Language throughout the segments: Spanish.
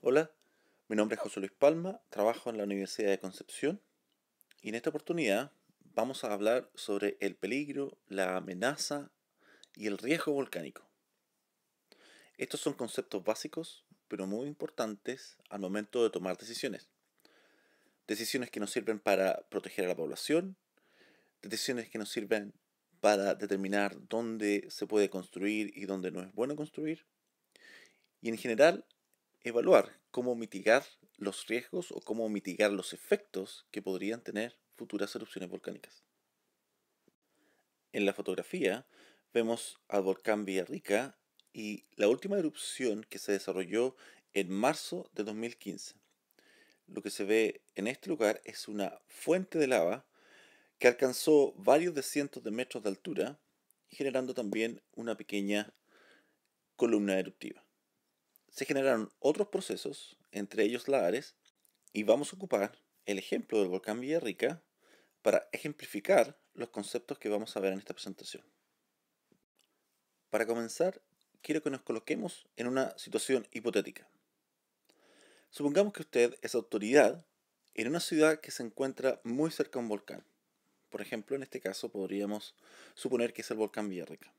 Hola, mi nombre es José Luis Palma, trabajo en la Universidad de Concepción y en esta oportunidad vamos a hablar sobre el peligro, la amenaza y el riesgo volcánico. Estos son conceptos básicos, pero muy importantes al momento de tomar decisiones. Decisiones que nos sirven para proteger a la población, decisiones que nos sirven para determinar dónde se puede construir y dónde no es bueno construir. Y en general evaluar cómo mitigar los riesgos o cómo mitigar los efectos que podrían tener futuras erupciones volcánicas. En la fotografía vemos al volcán Villarrica y la última erupción que se desarrolló en marzo de 2015. Lo que se ve en este lugar es una fuente de lava que alcanzó varios de cientos de metros de altura, generando también una pequeña columna eruptiva se generaron otros procesos, entre ellos la Ares, y vamos a ocupar el ejemplo del volcán Villarrica para ejemplificar los conceptos que vamos a ver en esta presentación. Para comenzar, quiero que nos coloquemos en una situación hipotética. Supongamos que usted es autoridad en una ciudad que se encuentra muy cerca a un volcán. Por ejemplo, en este caso podríamos suponer que es el volcán Villarrica.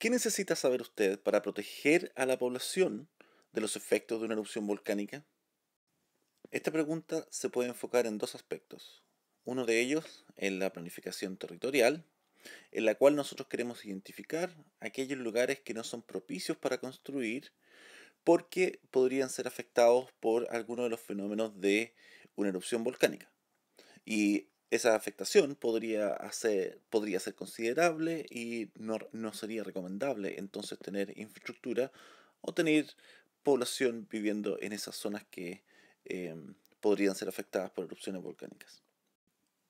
¿Qué necesita saber usted para proteger a la población de los efectos de una erupción volcánica? Esta pregunta se puede enfocar en dos aspectos. Uno de ellos es la planificación territorial, en la cual nosotros queremos identificar aquellos lugares que no son propicios para construir porque podrían ser afectados por alguno de los fenómenos de una erupción volcánica. Y esa afectación podría, hacer, podría ser considerable y no, sería recomendable entonces tener infraestructura o tener población viviendo en esas zonas que em, podrían ser afectadas por erupciones volcánicas.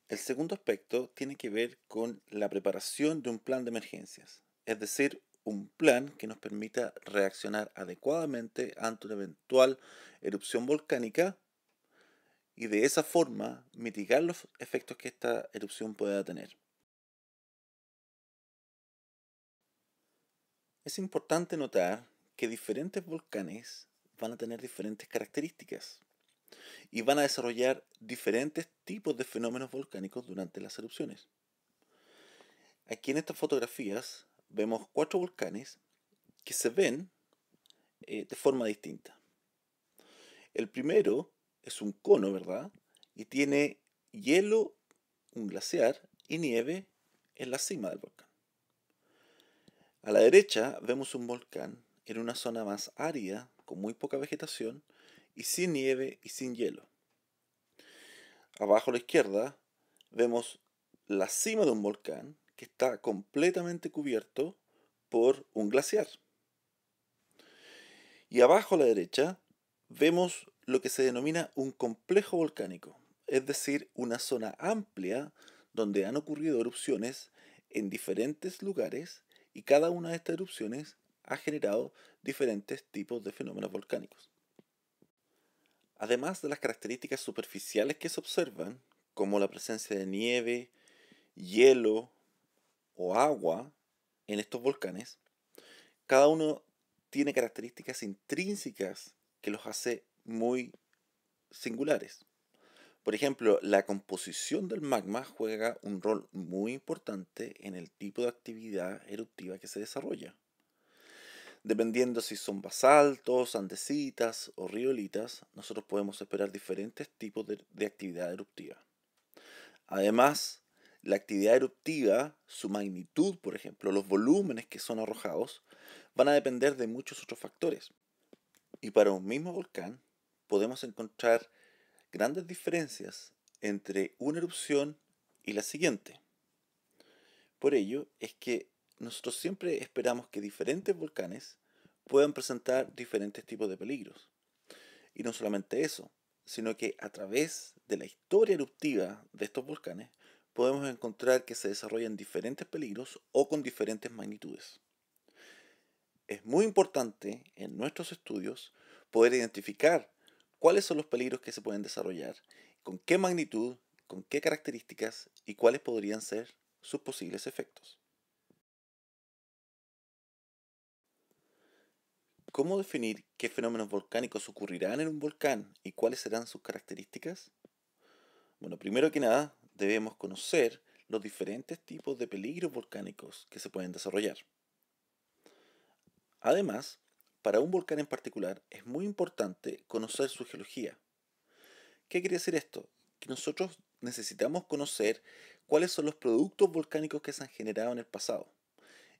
El segundo aspecto tiene que ver con la preparación de un plan de emergencias, es decir, un plan que nos permita reaccionar adecuadamente ante una eventual erupción volcánica y de esa forma mitigar los efectos que esta erupción pueda tener. Es importante notar que diferentes volcanes van a tener diferentes características y van a desarrollar diferentes tipos de fenómenos volcánicos durante las erupciones. Aquí en estas fotografías vemos cuatro volcanes que se ven eh, de forma distinta. El primero es un cono, ¿verdad? Y tiene hielo, un glaciar y nieve en la cima del volcán. A la derecha vemos un volcán en una zona más árida, con muy poca vegetación y sin nieve y sin hielo. Abajo a la izquierda vemos la cima de un volcán que está completamente cubierto por un glaciar. Y abajo a la derecha vemos lo que se denomina un complejo volcánico, es decir, una zona amplia donde han ocurrido erupciones en diferentes lugares y cada una de estas erupciones ha generado diferentes tipos de fenómenos volcánicos. Además de las características superficiales que se observan, como la presencia de nieve, hielo o agua en estos volcanes, cada uno tiene características intrínsecas que los hace muy singulares. Por ejemplo, la composición del magma juega un rol muy importante en el tipo de actividad eruptiva que se desarrolla. Dependiendo si son basaltos, andesitas o riolitas, nosotros podemos esperar diferentes tipos de, de actividad eruptiva. Además, la actividad eruptiva, su magnitud, por ejemplo, los volúmenes que son arrojados, van a depender de muchos otros factores. Y para un mismo volcán, podemos encontrar grandes diferencias entre una erupción y la siguiente. Por ello es que nosotros siempre esperamos que diferentes volcanes puedan presentar diferentes tipos de peligros. Y no solamente eso, sino que a través de la historia eruptiva de estos volcanes podemos encontrar que se desarrollan diferentes peligros o con diferentes magnitudes. Es muy importante en nuestros estudios poder identificar cuáles son los peligros que se pueden desarrollar, con qué magnitud, con qué características y cuáles podrían ser sus posibles efectos. ¿Cómo definir qué fenómenos volcánicos ocurrirán en un volcán y cuáles serán sus características? Bueno, primero que nada, debemos conocer los diferentes tipos de peligros volcánicos que se pueden desarrollar. Además, para un volcán en particular es muy importante conocer su geología. ¿Qué quiere decir esto? Que nosotros necesitamos conocer cuáles son los productos volcánicos que se han generado en el pasado.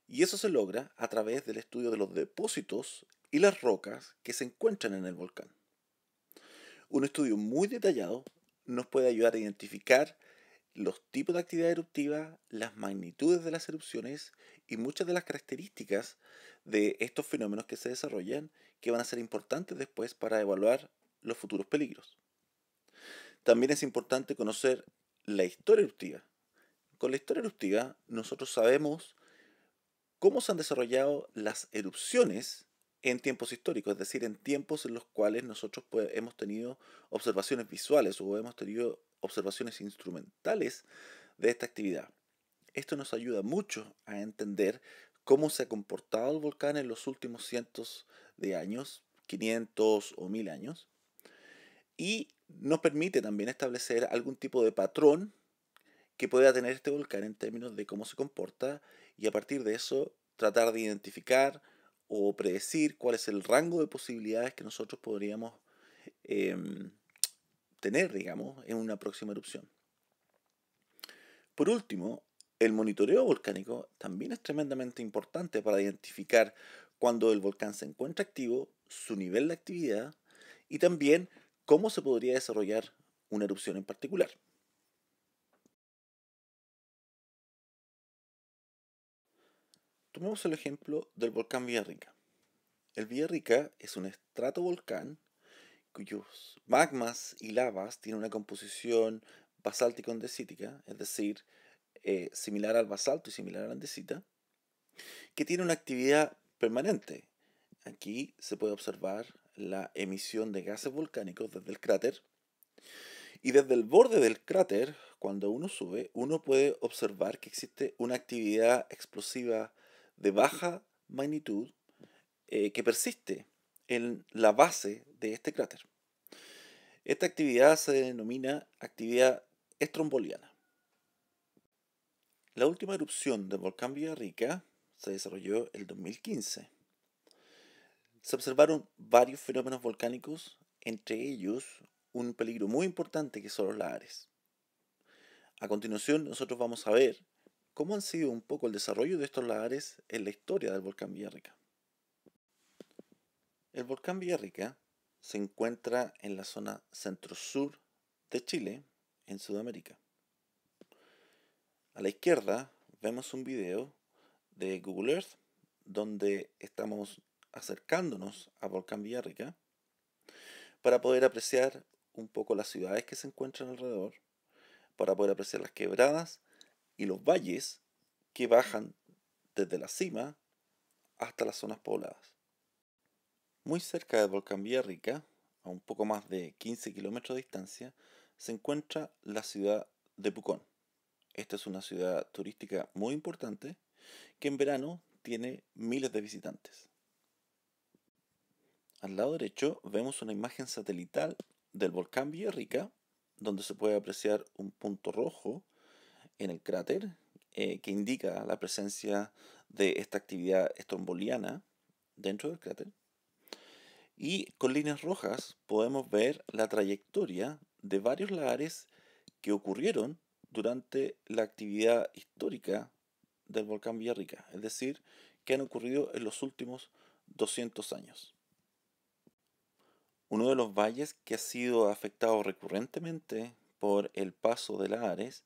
Y eso se logra a través del estudio de los depósitos y las rocas que se encuentran en el volcán. Un estudio muy detallado nos puede ayudar a identificar los tipos de actividad eruptiva, las magnitudes de las erupciones y muchas de las características de estos fenómenos que se desarrollan que van a ser importantes después para evaluar los futuros peligros. También es importante conocer la historia eruptiva. Con la historia eruptiva nosotros sabemos cómo se han desarrollado las erupciones en tiempos históricos, es decir, en tiempos en los cuales nosotros hemos tenido observaciones visuales o hemos tenido observaciones instrumentales de esta actividad. Esto nos ayuda mucho a entender cómo se ha comportado el volcán en los últimos cientos de años, 500 o 1000 años, y nos permite también establecer algún tipo de patrón que pueda tener este volcán en términos de cómo se comporta y a partir de eso tratar de identificar o predecir cuál es el rango de posibilidades que nosotros podríamos em, tener, digamos, en una próxima erupción. Por último, el monitoreo volcánico también es tremendamente importante para identificar cuando el volcán se encuentra activo, su nivel de actividad y también cómo se podría desarrollar una erupción en particular. Tomemos el ejemplo del volcán Villarrica. El Villarrica es un estratovolcán cuyos magmas y lavas tienen una composición basáltico-andesítica, es decir, eh, similar al basalto y similar a la andesita, que tiene una actividad permanente. Aquí se puede observar la emisión de gases volcánicos desde el cráter. Y desde el borde del cráter, cuando uno sube, uno puede observar que existe una actividad explosiva de baja magnitud eh, que persiste en la base de este cráter. Esta actividad se denomina actividad estromboliana. La última erupción del volcán Villarrica se desarrolló en el 2015. Se observaron varios fenómenos volcánicos, entre ellos un peligro muy importante que son los lagares. A continuación nosotros vamos a ver cómo han sido un poco el desarrollo de estos lagares en la historia del volcán Villarrica. El volcán Villarrica se encuentra en la zona centro-sur de Chile, en Sudamérica. A la izquierda vemos un video de Google Earth donde estamos acercándonos a Volcán Villarrica para poder apreciar un poco las ciudades que se encuentran alrededor, para poder apreciar las quebradas y los valles que bajan desde la cima hasta las zonas pobladas. Muy cerca del volcán Villarrica, a un poco más de 15 kilómetros de distancia, se encuentra la ciudad de Pucón. Esta es una ciudad turística muy importante que en verano tiene miles de visitantes. Al lado derecho vemos una imagen satelital del volcán Villarrica, donde se puede apreciar un punto rojo en el cráter eh, que indica la presencia de esta actividad estromboliana dentro del cráter. Y con líneas rojas podemos ver la trayectoria de varios lagares que ocurrieron durante la actividad histórica del volcán Villarrica, es decir, que han ocurrido en los últimos 200 años. Uno de los valles que ha sido afectado recurrentemente por el paso de la Ares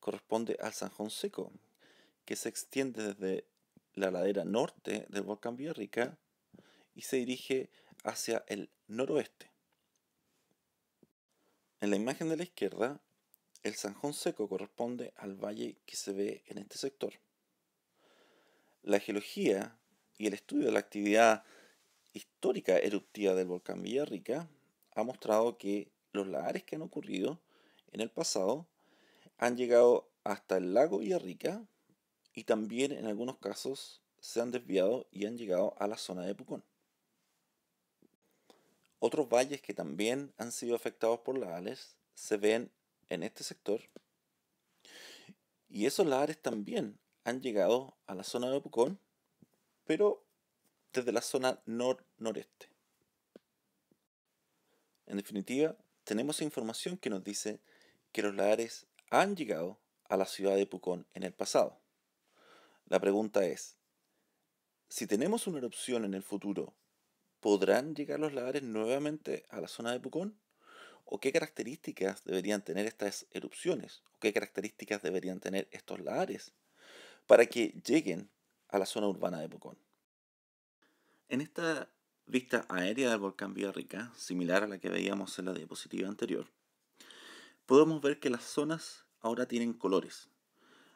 corresponde al Sanjón Seco, que se extiende desde la ladera norte del volcán Villarrica y se dirige hacia el noroeste. En la imagen de la izquierda el Sanjón seco corresponde al valle que se ve en este sector. La geología y el estudio de la actividad histórica eruptiva del volcán Villarrica ha mostrado que los lagares que han ocurrido en el pasado han llegado hasta el lago Villarrica y también en algunos casos se han desviado y han llegado a la zona de Pucón. Otros valles que también han sido afectados por lagares se ven en este sector. Y esos lagares también han llegado a la zona de Pucón, pero desde la zona nor-noreste. En definitiva, tenemos información que nos dice que los lagares han llegado a la ciudad de Pucón en el pasado. La pregunta es, si tenemos una erupción en el futuro, ¿podrán llegar los lagares nuevamente a la zona de Pucón? o qué características deberían tener estas erupciones o qué características deberían tener estos lares para que lleguen a la zona urbana de Pocón? En esta vista aérea del volcán Villarrica, similar a la que veíamos en la diapositiva anterior, podemos ver que las zonas ahora tienen colores.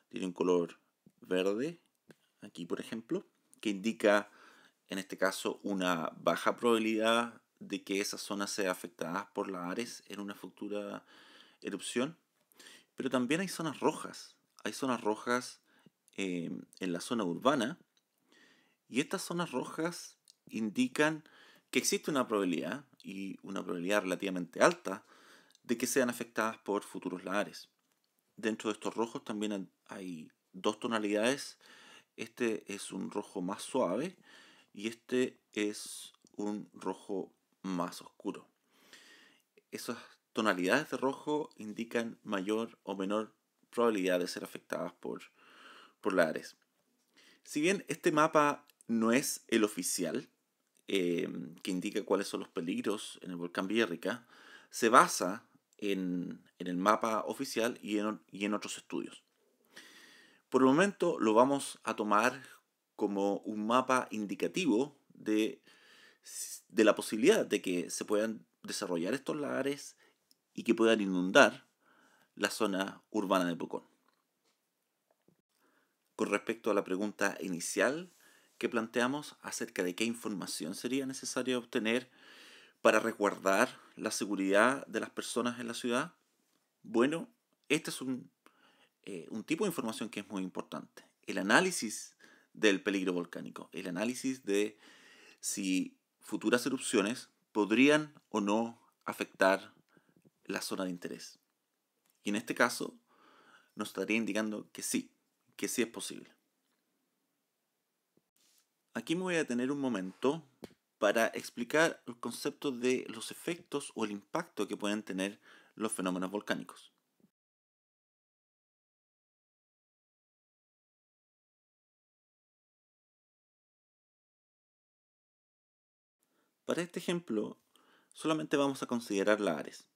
Tienen color verde, aquí por ejemplo, que indica en este caso una baja probabilidad de que esas zonas sean afectadas por la en una futura erupción. Pero también hay zonas rojas. Hay zonas rojas eh, en la zona urbana. Y estas zonas rojas indican que existe una probabilidad, y una probabilidad relativamente alta, de que sean afectadas por futuros lares. Dentro de estos rojos también hay dos tonalidades. Este es un rojo más suave y este es un rojo más oscuro. Esas tonalidades de rojo indican mayor o menor probabilidad de ser afectadas por, por la Ares. Si bien este mapa no es el oficial, eh, que indica cuáles son los peligros en el volcán Villarrica, se basa en, el mapa oficial y y en otros estudios. Por el momento lo vamos a tomar como un mapa indicativo de de la posibilidad de que se puedan desarrollar estos lagares y que puedan inundar la zona urbana de Pocón. Con respecto a la pregunta inicial que planteamos acerca de qué información sería necesaria obtener para resguardar la seguridad de las personas en la ciudad, bueno, este es un, eh, un tipo de información que es muy importante. El análisis del peligro volcánico, el análisis de si futuras erupciones podrían o no afectar la zona de interés. Y en este caso nos estaría indicando que sí, que sí es posible. Aquí me voy a tener un momento para explicar el concepto de los efectos o el impacto que pueden tener los fenómenos volcánicos. Para este ejemplo, solamente vamos a considerar lagares.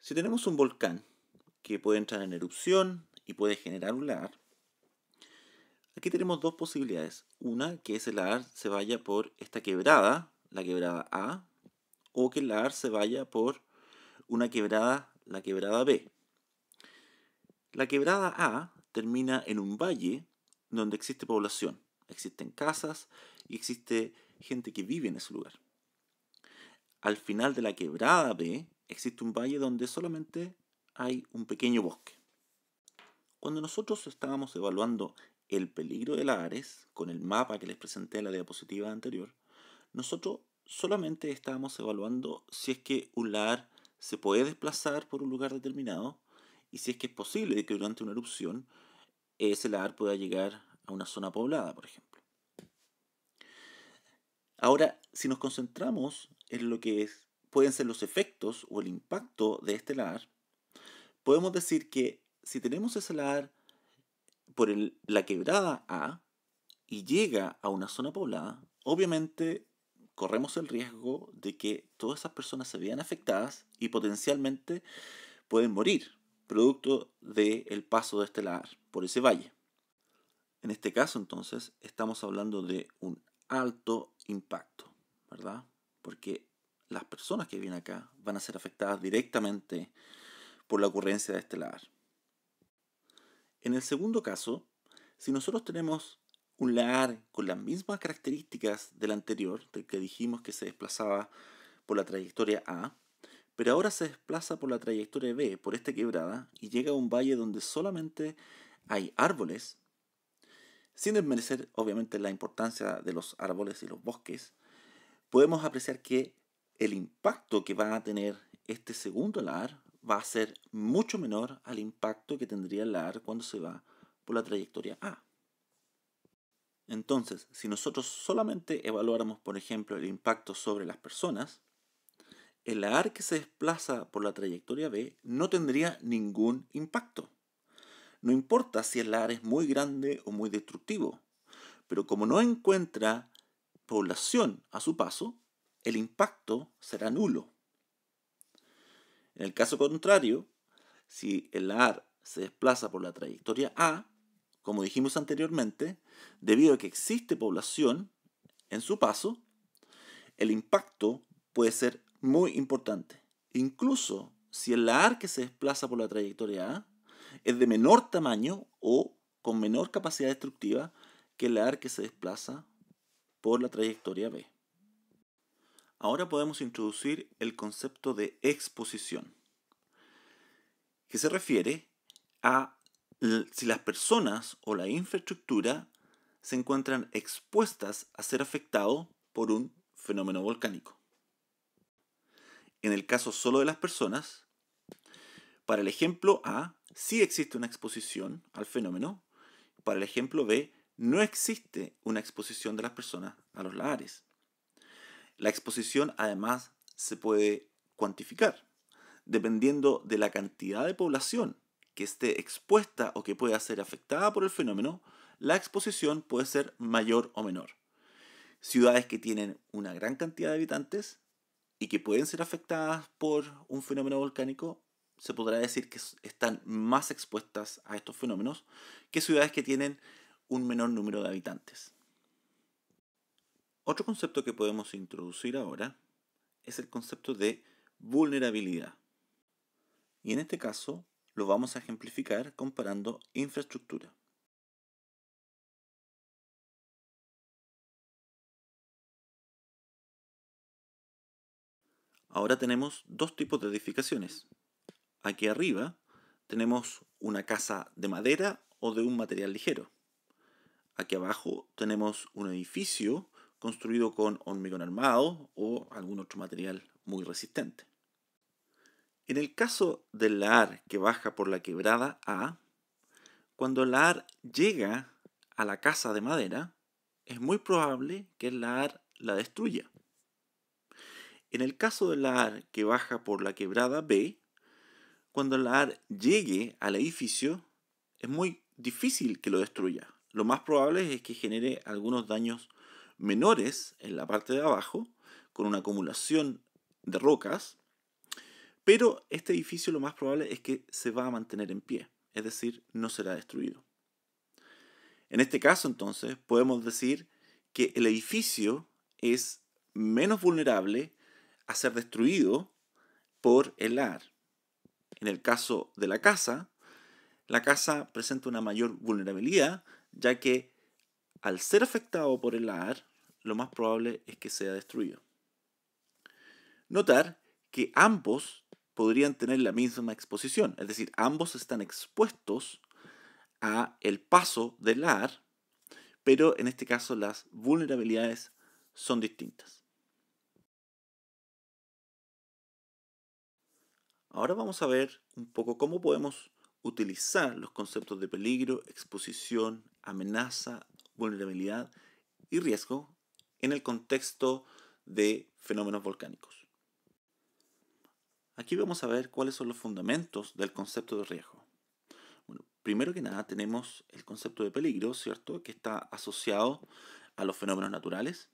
Si tenemos un volcán que puede entrar en erupción y puede generar un lahar, aquí tenemos dos posibilidades. Una, que ese lahar se vaya por esta quebrada, la quebrada A, o que el lahar se vaya por una quebrada, la quebrada B. La quebrada A termina en un valle donde existe población, existen casas y existe gente que vive en ese lugar. Al final de la quebrada B existe un valle donde solamente hay un pequeño bosque. Cuando nosotros estábamos evaluando el peligro de la con el mapa que les presenté en la diapositiva anterior, nosotros solamente estábamos evaluando si es que un lahar se puede desplazar por un lugar determinado y si es que es posible que durante una erupción ese lahar pueda llegar a una zona poblada, por ejemplo. Ahora, si nos concentramos en lo que pueden ser los efectos o el impacto de este ladar, podemos decir que si tenemos ese ladar por la quebrada A y llega a una zona poblada, obviamente corremos el riesgo de que todas esas personas se vean afectadas y potencialmente pueden morir, producto del paso de este laar por ese valle. En este caso, entonces, estamos hablando de un alto impacto, ¿verdad? Porque las personas que vienen acá van a ser afectadas directamente por la ocurrencia de este lagar. En el segundo caso, si nosotros tenemos un lagar con las mismas características del anterior, del que dijimos que se desplazaba por la trayectoria A, pero ahora se desplaza por la trayectoria B, por esta quebrada, y llega a un valle donde solamente hay árboles, sin desmerecer, obviamente, la importancia de los árboles y los bosques, podemos apreciar que el impacto que va a tener este segundo lar va a ser mucho menor al impacto que tendría el lar cuando se va por la trayectoria A. Entonces, si nosotros solamente evaluáramos, por ejemplo, el impacto sobre las personas, el lar que se desplaza por la trayectoria B no tendría ningún impacto. No importa si el lar es muy grande o muy destructivo, pero como no encuentra población a su paso, el impacto será nulo. En el caso contrario, si el AR se desplaza por la trayectoria A, como dijimos anteriormente, debido a que existe población en su paso, el impacto puede ser muy importante. Incluso si el laar que se desplaza por la trayectoria A es de menor tamaño o con menor capacidad destructiva que el AR que se desplaza por la trayectoria B. Ahora podemos introducir el concepto de exposición, que se refiere a si las personas o la infraestructura se encuentran expuestas a ser afectado por un fenómeno volcánico. En el caso solo de las personas, para el ejemplo A, si existe una exposición al fenómeno. Para el ejemplo B, no existe una exposición de las personas a los lagares. La exposición además se puede cuantificar, dependiendo de la cantidad de población que esté expuesta o que pueda ser afectada por el fenómeno, la exposición puede ser mayor o menor. Ciudades que tienen una gran cantidad de habitantes y que pueden ser afectadas por un fenómeno volcánico se podrá decir que están más expuestas a estos fenómenos que ciudades que tienen un menor número de habitantes. Otro concepto que podemos introducir ahora es el concepto de vulnerabilidad. Y en este caso lo vamos a ejemplificar comparando infraestructura. Ahora tenemos dos tipos de edificaciones, Aquí arriba tenemos una casa de madera o de un material ligero. Aquí abajo tenemos un edificio construido con hormigón armado o algún otro material muy resistente. En el caso del laar que baja por la quebrada A, cuando el ar llega a la casa de madera, es muy probable que el ar la destruya. En el caso del ar que baja por la quebrada B, cuando el AR llegue al edificio, es muy difícil que lo destruya. Lo más probable es que genere algunos daños menores en la parte de abajo, con una acumulación de rocas, pero este edificio lo más probable es que se va a mantener en pie, es decir, no será destruido. En este caso, entonces, podemos decir que el edificio es menos vulnerable a ser destruido por el AR. En el caso de la casa, la casa presenta una mayor vulnerabilidad, ya que al ser afectado por el ar, lo más probable es que sea destruido. Notar que ambos podrían tener la misma exposición, es decir, ambos están expuestos a el paso del AR, pero en este caso las vulnerabilidades son distintas. Ahora vamos a ver un poco cómo podemos utilizar los conceptos de peligro, exposición, amenaza, vulnerabilidad y riesgo en el contexto de fenómenos volcánicos. Aquí vamos a ver cuáles son los fundamentos del concepto de riesgo. primero que nada tenemos el concepto de peligro, ¿cierto? Que está asociado a los fenómenos naturales.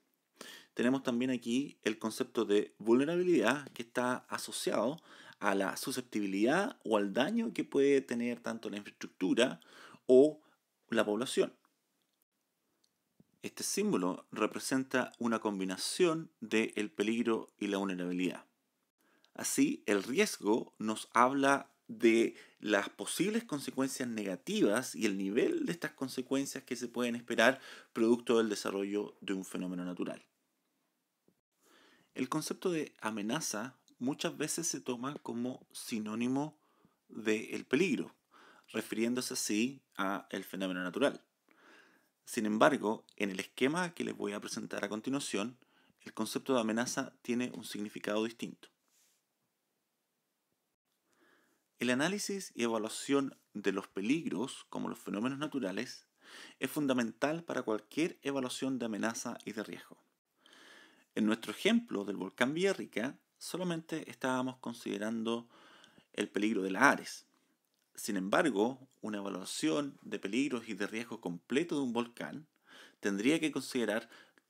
Tenemos también aquí el concepto de vulnerabilidad que está asociado a la susceptibilidad o al daño que puede tener tanto la infraestructura o la población. Este símbolo representa una combinación del peligro y la vulnerabilidad. Así, el riesgo nos habla de las posibles consecuencias negativas y el nivel de estas consecuencias que se pueden esperar producto del desarrollo de un fenómeno natural. El concepto de amenaza muchas veces se toma como sinónimo del peligro, refiriéndose así a el fenómeno natural. Sin embargo, en el esquema que les voy a presentar a continuación, el concepto de amenaza tiene un significado distinto. El análisis y evaluación de los peligros, como los fenómenos naturales, es fundamental para cualquier evaluación de amenaza y de riesgo. En nuestro ejemplo del volcán Villarrica, solamente estábamos considerando el peligro de la Ares. Sin embargo, una evaluación de peligros y de riesgo completo de un volcán tendría que considerar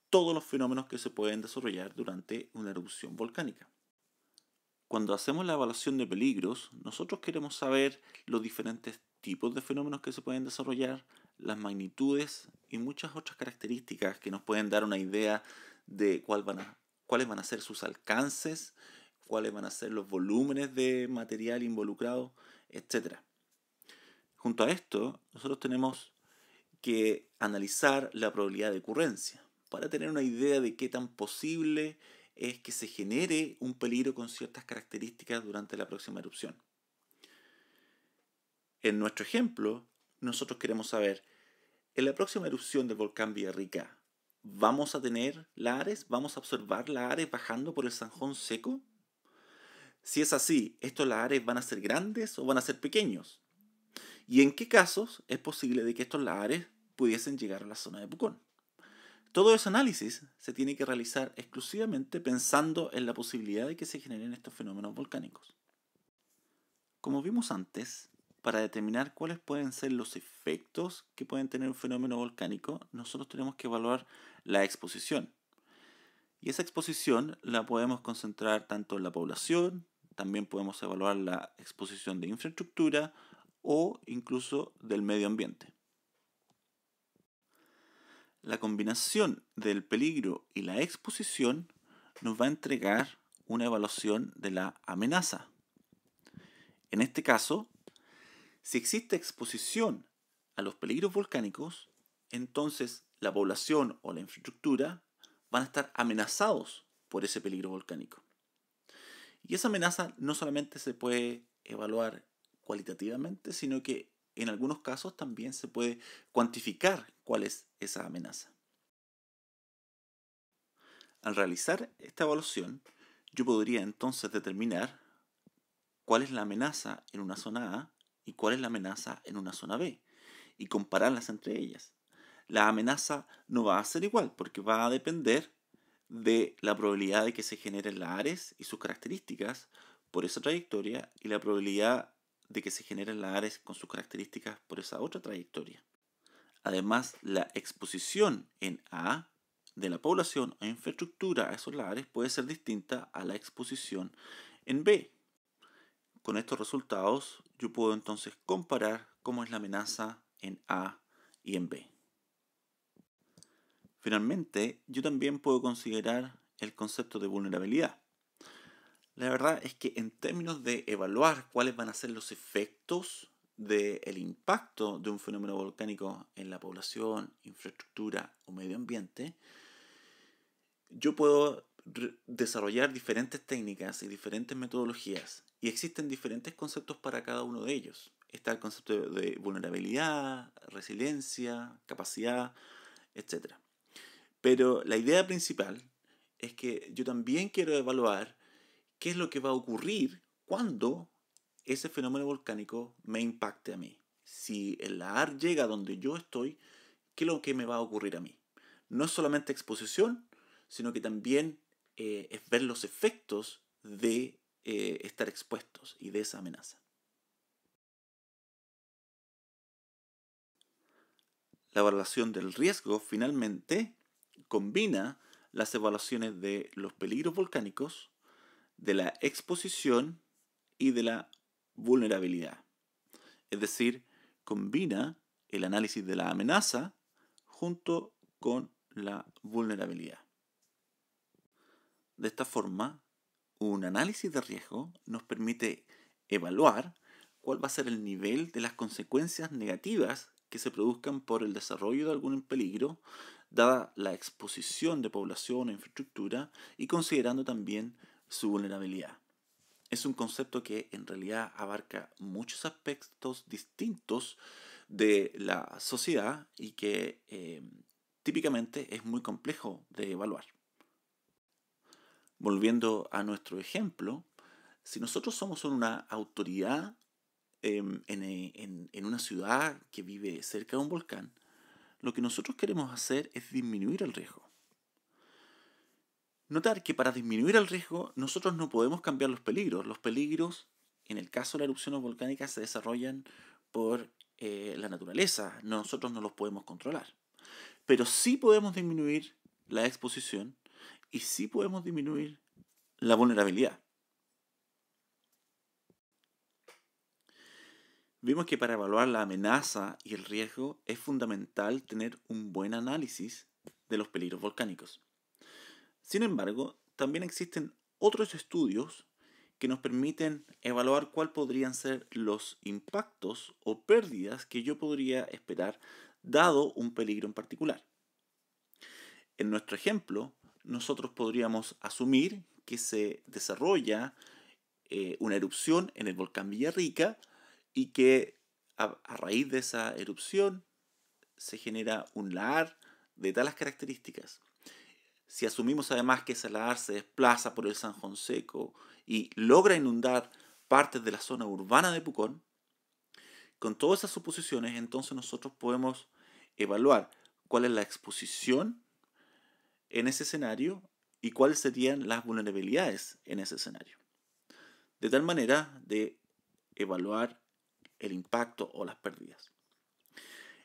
todos los fenómenos que se pueden desarrollar durante una erupción volcánica. Cuando hacemos la evaluación de peligros, nosotros queremos saber los diferentes tipos de fenómenos que se pueden desarrollar, las magnitudes y muchas otras características que nos pueden dar una idea de cuál van a cuáles van a ser sus alcances, cuáles van a ser los volúmenes de material involucrado, etc. Junto a esto, nosotros tenemos que analizar la probabilidad de ocurrencia para tener una idea de qué tan posible es que se genere un peligro con ciertas características durante la próxima erupción. En nuestro ejemplo, nosotros queremos saber, en la próxima erupción del volcán Villarrica, ¿Vamos a tener lares, ¿Vamos a observar lares bajando por el zanjón seco? Si es así, ¿estos lares van a ser grandes o van a ser pequeños? ¿Y en qué casos es posible de que estos lares pudiesen llegar a la zona de Pucón? Todo ese análisis se tiene que realizar exclusivamente pensando en la posibilidad de que se generen estos fenómenos volcánicos. Como vimos antes, para determinar cuáles pueden ser los efectos que pueden tener un fenómeno volcánico, nosotros tenemos que evaluar la exposición. Y esa exposición la podemos concentrar tanto en la población, también podemos evaluar la exposición de infraestructura o incluso del medio ambiente. La combinación del peligro y la exposición nos va a entregar una evaluación de la amenaza. En este caso, si existe exposición a los peligros volcánicos, entonces la población o la infraestructura van a estar amenazados por ese peligro volcánico. Y esa amenaza no solamente se puede evaluar cualitativamente, sino que en algunos casos también se puede cuantificar cuál es esa amenaza. Al realizar esta evaluación, yo podría entonces determinar cuál es la amenaza en una zona A y cuál es la amenaza en una zona B y compararlas entre ellas. La amenaza no va a ser igual porque va a depender de la probabilidad de que se generen las Ares y sus características por esa trayectoria y la probabilidad de que se generen las Ares con sus características por esa otra trayectoria. Además, la exposición en A de la población o infraestructura a esos lares puede ser distinta a la exposición en B. Con estos resultados yo puedo entonces comparar cómo es la amenaza en A y en B. Finalmente, yo también puedo considerar el concepto de vulnerabilidad. La verdad es que en términos de evaluar cuáles van a ser los efectos del impacto de un fenómeno volcánico en la población, infraestructura o medio ambiente, yo puedo desarrollar diferentes técnicas y diferentes metodologías y existen diferentes conceptos para cada uno de ellos. Está el concepto de vulnerabilidad, resiliencia, capacidad, etc. Pero la idea principal es que yo también quiero evaluar qué es lo que va a ocurrir cuando ese fenómeno volcánico me impacte a mí. Si el lahar llega donde yo estoy, ¿qué es lo que me va a ocurrir a mí? No es solamente exposición, sino que también eh, es ver los efectos de eh, estar expuestos y de esa amenaza. La evaluación del riesgo finalmente combina las evaluaciones de los peligros volcánicos, de la exposición y de la vulnerabilidad. Es decir, combina el análisis de la amenaza junto con la vulnerabilidad. De esta forma, un análisis de riesgo nos permite evaluar cuál va a ser el nivel de las consecuencias negativas que se produzcan por el desarrollo de algún peligro, dada la exposición de población o e infraestructura y considerando también su vulnerabilidad. Es un concepto que en realidad abarca muchos aspectos distintos de la sociedad y que eh, típicamente es muy complejo de evaluar volviendo a nuestro ejemplo, si nosotros somos una autoridad em, eh, en, una ciudad que vive cerca de un volcán, lo que nosotros queremos hacer es disminuir el riesgo. Notar que para disminuir el riesgo nosotros no podemos cambiar los peligros. Los peligros, en el caso de la erupción volcánica, se desarrollan por eh, la naturaleza. Nosotros no los podemos controlar. Pero sí podemos disminuir la exposición y sí podemos disminuir la vulnerabilidad. Vimos que para evaluar la amenaza y el riesgo es fundamental tener un buen análisis de los peligros volcánicos. Sin embargo, también existen otros estudios que nos permiten evaluar cuál podrían ser los impactos o pérdidas que yo podría esperar dado un peligro en particular. En nuestro ejemplo, nosotros podríamos asumir que se desarrolla eh, una erupción en el volcán Villarrica y que a, raíz de esa erupción se genera un lahar de talas características. Si asumimos además que ese lahar se desplaza por el san Seco y logra inundar partes de la zona urbana de Pucón, con todas esas suposiciones entonces nosotros podemos evaluar cuál es la exposición en ese escenario y cuáles serían las vulnerabilidades en ese escenario. De tal manera de evaluar el impacto o las pérdidas.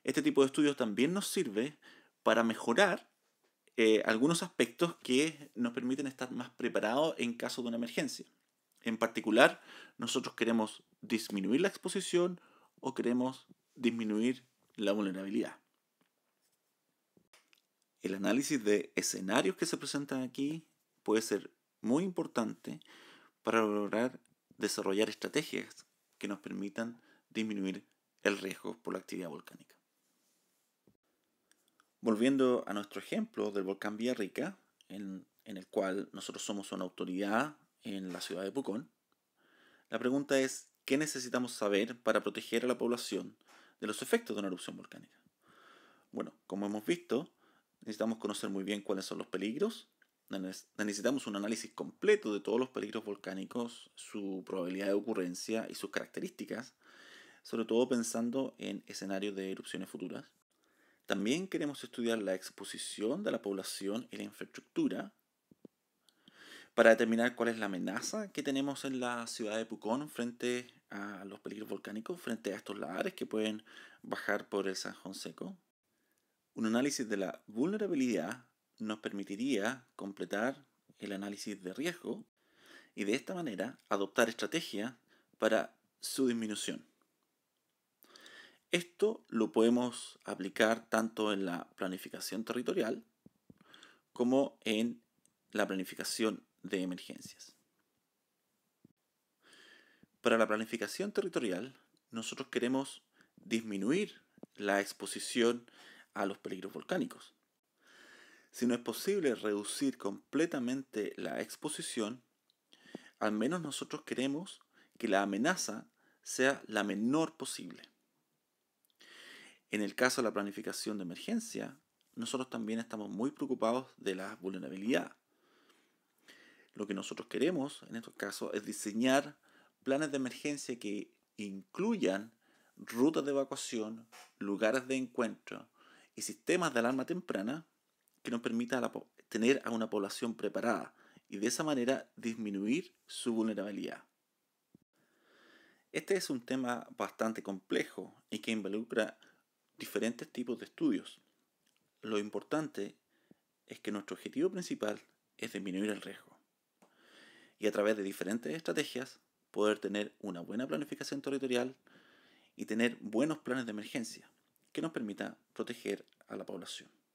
Este tipo de estudios también nos sirve para mejorar eh, algunos aspectos que nos permiten estar más preparados en caso de una emergencia. En particular, nosotros queremos disminuir la exposición o queremos disminuir la vulnerabilidad el análisis de escenarios que se presentan aquí puede ser muy importante para lograr desarrollar estrategias que nos permitan disminuir el riesgo por la actividad volcánica. Volviendo a nuestro ejemplo del volcán Villarrica, en, en el cual nosotros somos una autoridad en la ciudad de Pucón, la pregunta es, ¿qué necesitamos saber para proteger a la población de los efectos de una erupción volcánica? Bueno, como hemos visto, necesitamos conocer muy bien cuáles son los peligros, necesitamos un análisis completo de todos los peligros volcánicos, su probabilidad de ocurrencia y sus características, sobre todo pensando en escenarios de erupciones futuras. También queremos estudiar la exposición de la población y la infraestructura para determinar cuál es la amenaza que tenemos en la ciudad de Pucón frente a los peligros volcánicos, frente a estos lagares que pueden bajar por el Sanjón Seco. Un análisis de la vulnerabilidad nos permitiría completar el análisis de riesgo y de esta manera adoptar estrategias para su disminución. Esto lo podemos aplicar tanto en la planificación territorial como en la planificación de emergencias. Para la planificación territorial, nosotros queremos disminuir la exposición a los peligros volcánicos. Si no es posible reducir completamente la exposición, al menos nosotros queremos que la amenaza sea la menor posible. En el caso de la planificación de emergencia, nosotros también estamos muy preocupados de la vulnerabilidad. Lo que nosotros queremos en estos casos es diseñar planes de emergencia que incluyan rutas de evacuación, lugares de encuentro, y sistemas de alarma temprana que nos permita tener a una población preparada y de esa manera disminuir su vulnerabilidad. Este es un tema bastante complejo y que involucra diferentes tipos de estudios. Lo importante es que nuestro objetivo principal es disminuir el riesgo y a través de diferentes estrategias poder tener una buena planificación territorial y tener buenos planes de emergencia que nos permita proteger a la población.